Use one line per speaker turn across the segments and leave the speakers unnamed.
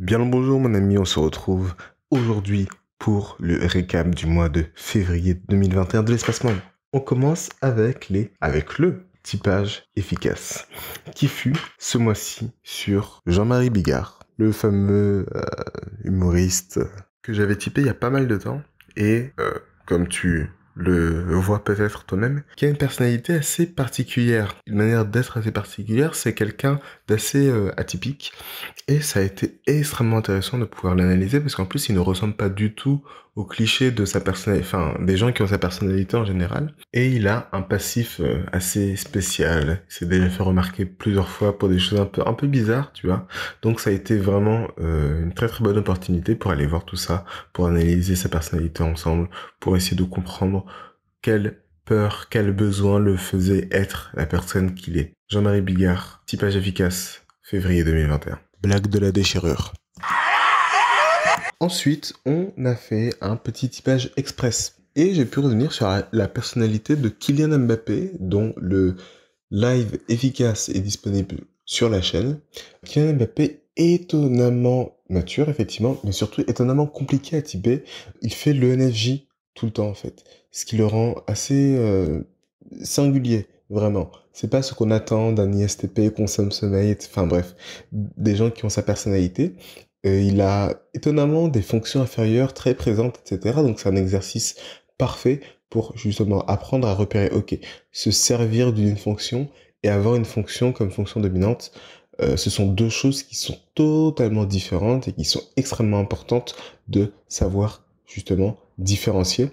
Bien le bonjour mon ami, on se retrouve aujourd'hui pour le récap du mois de février 2021 de l'espace monde. On commence avec les avec le typage efficace qui fut ce mois-ci sur Jean-Marie Bigard, le fameux euh, humoriste que j'avais typé il y a pas mal de temps et euh, comme tu le vois peut-être toi-même, qui a une personnalité assez particulière. Une manière d'être assez particulière, c'est quelqu'un d'assez euh, atypique. Et ça a été extrêmement intéressant de pouvoir l'analyser parce qu'en plus, il ne ressemble pas du tout au cliché de sa personne, enfin des gens qui ont sa personnalité en général. Et il a un passif euh, assez spécial. C'est déjà fait remarquer plusieurs fois pour des choses un peu un peu bizarres, tu vois. Donc ça a été vraiment euh, une très très bonne opportunité pour aller voir tout ça, pour analyser sa personnalité ensemble, pour essayer de comprendre quelle peur, quel besoin le faisait être la personne qu'il est. Jean-Marie Bigard, typage efficace, février 2021. Blague de la déchirure. Ensuite, on a fait un petit typage express. Et j'ai pu revenir sur la personnalité de Kylian Mbappé, dont le live efficace est disponible sur la chaîne. Kylian Mbappé étonnamment mature, effectivement, mais surtout étonnamment compliqué à typer. Il fait le NFJ tout le temps, en fait. Ce qui le rend assez euh, singulier, vraiment. C'est pas ce qu'on attend d'un ISTP, consomme sommeil, enfin bref, des gens qui ont sa personnalité il a étonnamment des fonctions inférieures très présentes, etc. Donc c'est un exercice parfait pour justement apprendre à repérer, ok, se servir d'une fonction et avoir une fonction comme fonction dominante. Euh, ce sont deux choses qui sont totalement différentes et qui sont extrêmement importantes de savoir justement différencier.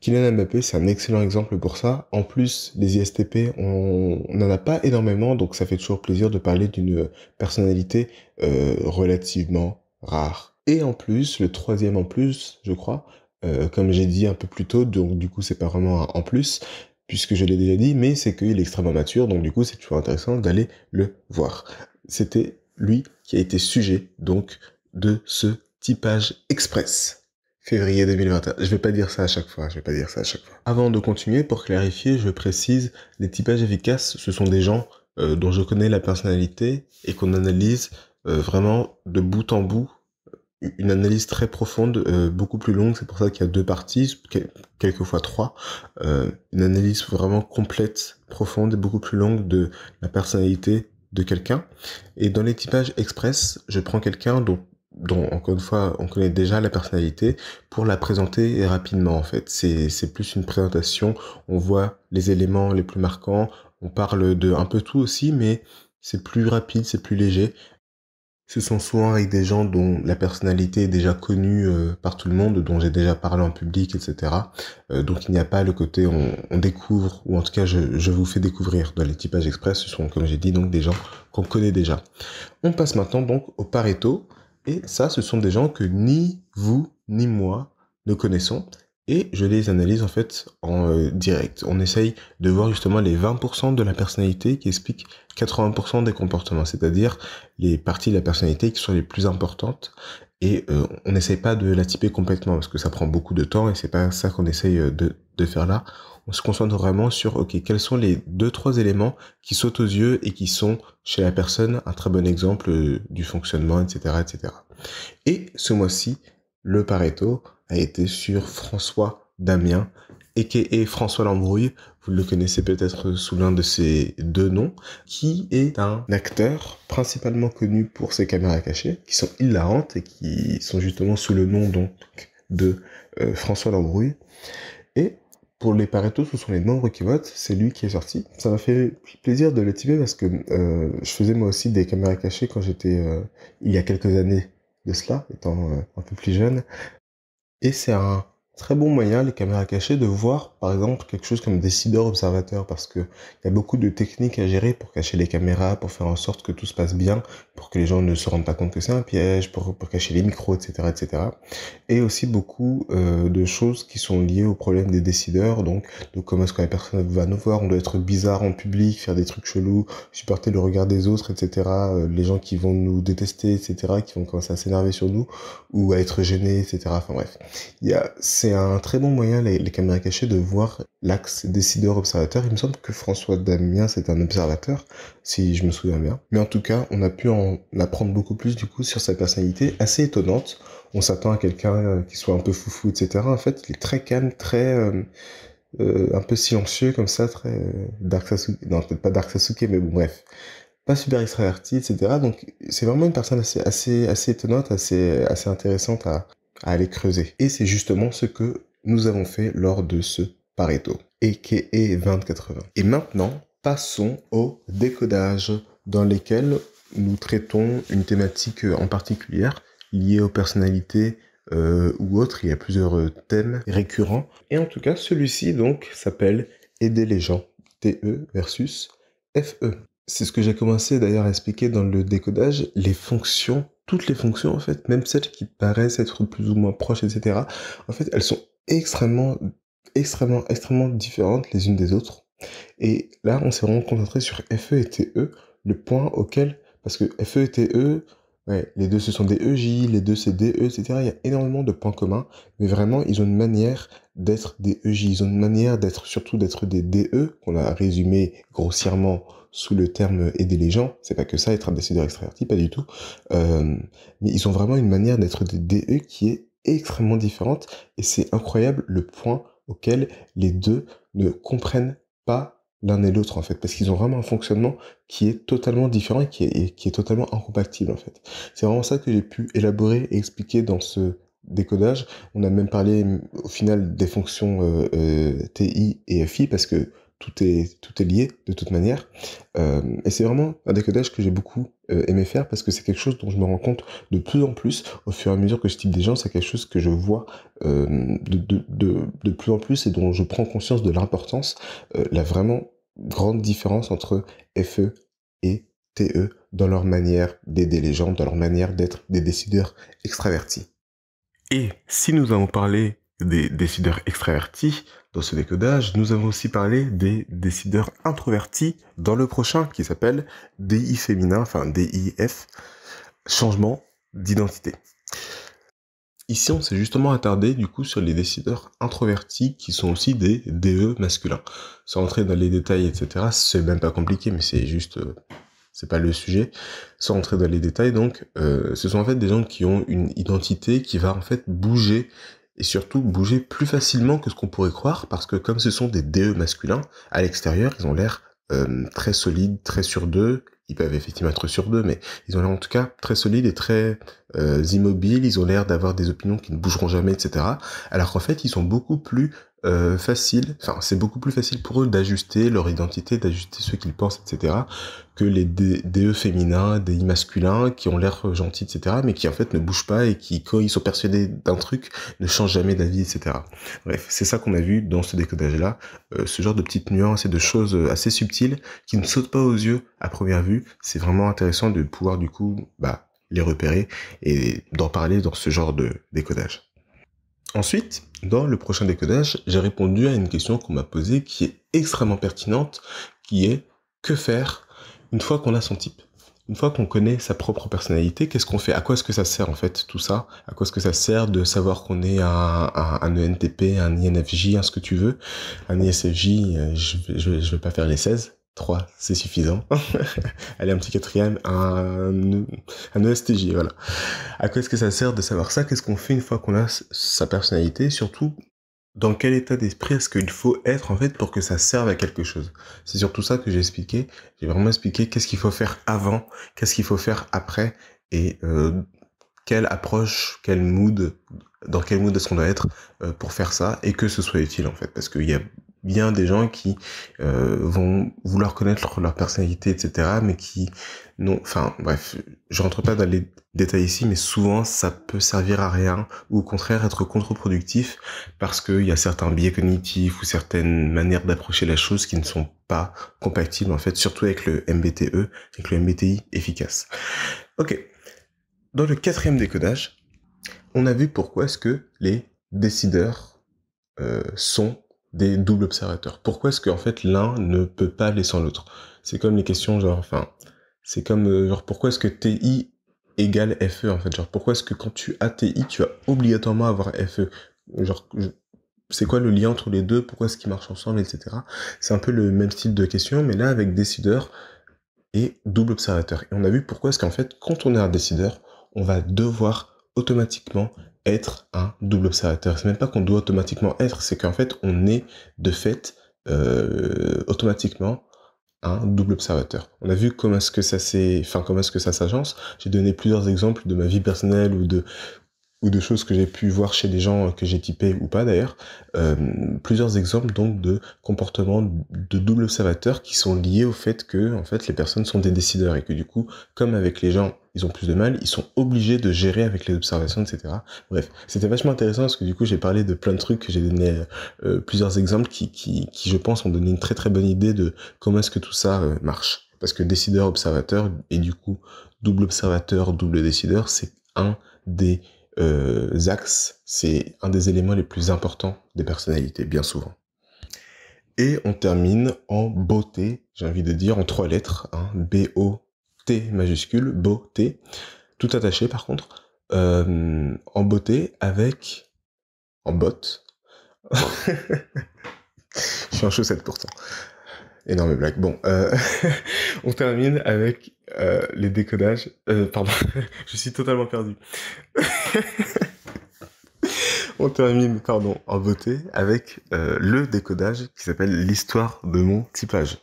Kylian Mbappé, c'est un excellent exemple pour ça. En plus, les ISTP, on n'en a pas énormément, donc ça fait toujours plaisir de parler d'une personnalité euh, relativement rare. Et en plus, le troisième en plus, je crois, euh, comme j'ai dit un peu plus tôt, donc du coup c'est pas vraiment un en plus, puisque je l'ai déjà dit, mais c'est qu'il est extrêmement mature, donc du coup c'est toujours intéressant d'aller le voir. C'était lui qui a été sujet, donc, de ce typage express février 2021. Je vais pas dire ça à chaque fois, je vais pas dire ça à chaque fois. Avant de continuer, pour clarifier, je précise, les typages efficaces, ce sont des gens euh, dont je connais la personnalité et qu'on analyse euh, vraiment de bout en bout. Une analyse très profonde, euh, beaucoup plus longue, c'est pour ça qu'il y a deux parties, quelquefois trois. une analyse vraiment complète, profonde et beaucoup plus longue de la personnalité de quelqu'un. Et dans les typages express, je prends quelqu'un dont dont encore une fois on connaît déjà la personnalité pour la présenter rapidement en fait c'est plus une présentation on voit les éléments les plus marquants on parle de un peu tout aussi mais c'est plus rapide c'est plus léger ce sont souvent avec des gens dont la personnalité est déjà connue euh, par tout le monde, dont j'ai déjà parlé en public, etc. Euh, donc il n'y a pas le côté on, découvre, ou en tout cas je, vous fais découvrir. Dans l'équipage express, ce sont, comme j'ai dit, donc des gens qu'on connaît déjà. On passe maintenant donc au Pareto. Et ça, ce sont des gens que ni vous ni moi ne connaissons. Et je les analyse en fait en euh, direct. On essaye de voir justement les 20% de la personnalité qui expliquent 80% des comportements, c'est-à-dire les parties de la personnalité qui sont les plus importantes. Et euh, on n'essaye pas de la typer complètement parce que ça prend beaucoup de temps et c'est pas ça qu'on essaye euh, de faire là on se concentre vraiment sur, OK, quels sont les deux, trois éléments qui sautent aux yeux et qui sont, chez la personne, un très bon exemple euh, du fonctionnement, etc., etc. Et ce mois-ci, le Pareto a été sur François Damien, et François Lambrouille, vous le connaissez peut-être sous l'un de ces deux noms, qui est un acteur principalement connu pour ses caméras cachées, qui sont hilarantes et qui sont justement sous le nom donc de euh, François Lambrouille. Et pour les Pareto, ce sont les membres qui votent, c'est lui qui est sorti. Ça m'a fait plaisir de le typer parce que euh, je faisais moi aussi des caméras cachées quand j'étais euh, il y a quelques années de cela, étant euh, un peu plus jeune. Et c'est un très bon moyen, les caméras cachées, de voir par exemple quelque chose comme décideur-observateur, parce qu'il y a beaucoup de techniques à gérer pour cacher les caméras, pour faire en sorte que tout se passe bien, pour que les gens ne se rendent pas compte que c'est un piège, pour, cacher les micros, etc. etc. Et aussi beaucoup euh, de choses qui sont liées au problème des décideurs, donc de comment est-ce que la personne va nous voir, on doit être bizarre en public, faire des trucs chelous, supporter le regard des autres, etc. Euh, les gens qui vont nous détester, etc., qui vont commencer à s'énerver sur nous, ou à être gênés, etc. Enfin bref, il y a un très bon moyen, les, caméras cachées, de voir l'axe décideur-observateur. Il me semble que François Damien, c'est un observateur, si je me souviens bien. Mais en tout cas, on a pu en apprendre beaucoup plus, du coup, sur sa personnalité assez étonnante. On s'attend à quelqu'un euh, qui soit un peu foufou, etc. En fait, il est très calme, très... Euh, euh, un peu silencieux comme ça, très Dark non peut-être pas Dark Sasuke, mais bon bref, pas super extraverti, etc. Donc c'est vraiment une personne assez assez assez étonnante, assez assez intéressante à, à aller creuser. Et c'est justement ce que nous avons fait lors de ce Pareto, a.k.a. 2080. Et maintenant, passons au décodage dans lequel nous traitons une thématique en particulière liée aux personnalités euh, ou autres. Il y a plusieurs euh, thèmes récurrents. Et en tout cas, celui-ci donc s'appelle Aider les gens, TE versus FE. C'est ce que j'ai commencé d'ailleurs à expliquer dans le décodage, les fonctions toutes les fonctions, en fait, même celles qui paraissent être plus ou moins proches, etc., en fait, elles sont extrêmement, extrêmement, extrêmement différentes les unes des autres. Et là, on s'est vraiment concentré sur FE et TE, le point auquel, parce que FE et TE, ouais, les deux ce sont des EJ, les deux c'est DE, etc. Il y a énormément de points communs, mais vraiment, ils ont une manière d'être des EJ, ils ont une manière d'être, surtout d'être des DE, qu'on a résumé grossièrement sous le terme aider les gens. C'est pas que ça, être un décideur extraverti, pas du tout. Euh, mais ils ont vraiment une manière d'être des DE qui est extrêmement différente et c'est incroyable le point auquel les deux ne comprennent pas l'un et l'autre en fait parce qu'ils ont vraiment un fonctionnement qui est totalement différent et qui est, qui est totalement incompatible en fait. C'est vraiment ça que j'ai pu élaborer et expliquer dans ce décodage. On a même parlé au final des fonctions euh, euh, TI et FI parce que tout est, tout est lié de toute manière. Euh, et c'est vraiment un décodage que j'ai beaucoup euh, aimé faire parce que c'est quelque chose dont je me rends compte de plus en plus au fur et à mesure que je type des gens. C'est quelque chose que je vois euh, de, de, plus en plus et dont je prends conscience de l'importance, la vraiment grande différence entre FE et TE dans leur manière d'aider les gens, dans leur manière d'être des décideurs extravertis. Et si nous avons parlé des décideurs extravertis dans ce décodage, nous avons aussi parlé des décideurs introvertis dans le prochain qui s'appelle DI féminin, enfin DIF, changement d'identité. Ici, on s'est justement attardé du coup sur les décideurs introvertis qui sont aussi des DE masculins. Sans entrer dans les détails, etc., c'est même pas compliqué, mais c'est juste euh, c'est pas le sujet. Sans entrer dans les détails, donc, euh, ce sont en fait des gens qui ont une identité qui va en fait bouger et surtout bouger plus facilement que ce qu'on pourrait croire parce que comme ce sont des DE masculins, à l'extérieur, ils ont l'air euh, très solides, très sur deux. Ils peuvent effectivement être sur deux, mais ils ont l'air en tout cas très solides et très euh, immobiles. Ils ont l'air d'avoir des opinions qui ne bougeront jamais, etc. Alors qu'en fait, ils sont beaucoup plus euh, facile, enfin c'est beaucoup plus facile pour eux d'ajuster leur identité, d'ajuster ce qu'ils pensent, etc., que les DE féminins, des masculins, qui ont l'air gentils, etc., mais qui en fait ne bougent pas et qui, quand ils sont persuadés d'un truc, ne changent jamais d'avis, etc. Bref, c'est ça qu'on a vu dans ce décodage-là, euh, ce genre de petites nuances et de choses euh, assez subtiles qui ne sautent pas aux yeux à première vue. C'est vraiment intéressant de pouvoir du coup bah, les repérer et d'en parler dans ce genre de décodage. Ensuite, dans le prochain décodage, j'ai répondu à une question qu'on m'a posée qui est extrêmement pertinente, qui est que faire une fois qu'on a son type une fois qu'on connaît sa propre personnalité, qu'est-ce qu'on fait À quoi est-ce que ça sert en fait tout ça À quoi est-ce que ça sert de savoir qu'on est un, ENTP, un e INFJ, un ce que tu veux, un ISFJ, euh, je, ne vais pas faire les 16, c'est suffisant. Allez, un petit quatrième, un, un ESTJ, voilà. À quoi est-ce que ça sert de savoir ça Qu'est-ce qu'on fait une fois qu'on a sa personnalité Surtout, dans quel état d'esprit est-ce qu'il faut être en fait pour que ça serve à quelque chose C'est surtout ça que j'ai expliqué. J'ai vraiment expliqué qu'est-ce qu'il faut faire avant, qu'est-ce qu'il faut faire après et euh, quelle approche, quel mood, dans quel mood est-ce qu'on doit être euh, pour faire ça et que ce soit utile en fait. Parce qu'il y a bien des gens qui euh, vont vouloir connaître leur personnalité, etc., mais qui n'ont... enfin bref, je rentre pas dans les détails ici, mais souvent ça peut servir à rien ou au contraire être contre-productif parce qu'il y a certains biais cognitifs ou certaines manières d'approcher la chose qui ne sont pas compatibles en fait, surtout avec le MBTE, avec le MBTI efficace. Ok, dans le quatrième décodage, on a vu pourquoi est-ce que les décideurs euh, sont des doubles observateurs. Pourquoi est-ce qu'en fait l'un ne peut pas aller sans l'autre C'est comme les questions genre, enfin, c'est comme euh, pourquoi est-ce que TI égale FE en fait Genre pourquoi est-ce que quand tu as TI, tu vas obligatoirement avoir FE Genre c'est quoi le lien entre les deux Pourquoi est-ce qu'ils marchent ensemble, etc. C'est un peu le même style de question, mais là avec décideur et double observateur. Et on a vu pourquoi est-ce qu'en fait quand on est un décideur, on va devoir automatiquement être un double observateur. C'est même pas qu'on doit automatiquement être, c'est qu'en fait, on est de fait euh, automatiquement un double observateur. On a vu comment est-ce que ça s'est, enfin comment est-ce que ça s'agence. J'ai donné plusieurs exemples de ma vie personnelle ou de ou de choses que j'ai pu voir chez des gens que j'ai typés ou pas d'ailleurs. Euh, plusieurs exemples donc de comportements de double observateur qui sont liés au fait que en fait les personnes sont des décideurs et que du coup, comme avec les gens ils ont plus de mal, ils sont obligés de gérer avec les observations, etc. Bref, c'était vachement intéressant parce que du coup j'ai parlé de plein de trucs, j'ai donné euh, plusieurs exemples qui, qui, qui, je pense, ont donné une très très bonne idée de comment est-ce que tout ça euh, marche. Parce que décideur, observateur, et du coup double observateur, double décideur, c'est un des euh, axes, c'est un des éléments les plus importants des personnalités, bien souvent. Et on termine en beauté, j'ai envie de dire en trois lettres, hein, B-O majuscule, beauté, tout attaché par contre, euh, en beauté avec, en botte. Je suis en chaussette pourtant. Énorme blague. Bon, euh, on termine avec euh, les décodages. pardon, je suis totalement perdu. on termine, pardon, en beauté avec le décodage qui s'appelle l'histoire de mon typage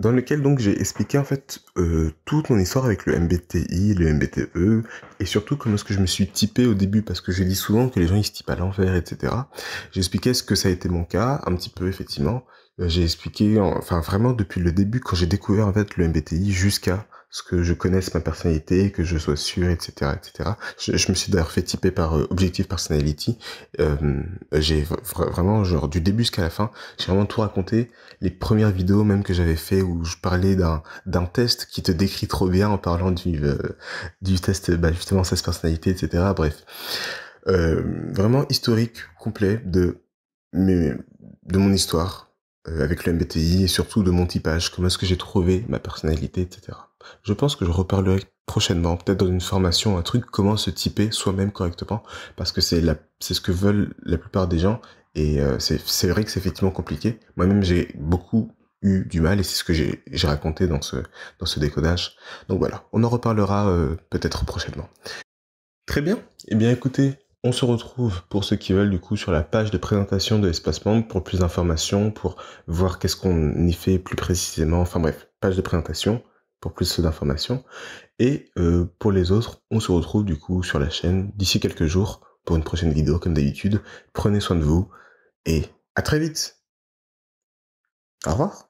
dans lequel donc j'ai expliqué en fait euh, toute mon histoire avec le MBTI, le MBTE, et surtout comment est-ce que je me suis typé au début, parce que je dis souvent que les gens ils se typent à l'envers, etc. J'ai expliqué ce que ça a été mon cas, un petit peu effectivement. Euh, j'ai expliqué, enfin vraiment depuis le début, quand j'ai découvert en fait le MBTI jusqu'à ce que je connaisse ma personnalité, que je sois sûr, etc., etc. Je, je me suis d'ailleurs fait typer par euh, Objective Personality. Euh, j'ai vraiment, genre, du début jusqu'à la fin, j'ai vraiment tout raconté. Les premières vidéos même que j'avais fait où je parlais d'un, test qui te décrit trop bien en parlant du, euh, du test, bah, justement, 16 personnalités, etc. Bref. Euh, vraiment historique complet de, de mon histoire avec le MBTI et surtout de mon typage, comment est-ce que j'ai trouvé ma personnalité, etc. Je pense que je reparlerai prochainement, peut-être dans une formation, un truc, comment se typer soi-même correctement, parce que c'est ce que veulent la plupart des gens, et euh, c'est vrai que c'est effectivement compliqué. Moi-même, j'ai beaucoup eu du mal, et c'est ce que j'ai raconté dans ce, décodage. Donc voilà, on en reparlera euh, peut-être prochainement. Très bien, et eh bien écoutez, on se retrouve pour ceux qui veulent du coup sur la page de présentation de l'espace membre pour plus d'informations, pour voir qu'est-ce qu'on y fait plus précisément, enfin bref, page de présentation pour plus d'informations. Et euh, pour les autres, on se retrouve du coup sur la chaîne d'ici quelques jours pour une prochaine vidéo comme d'habitude. Prenez soin de vous et à très vite. Au revoir.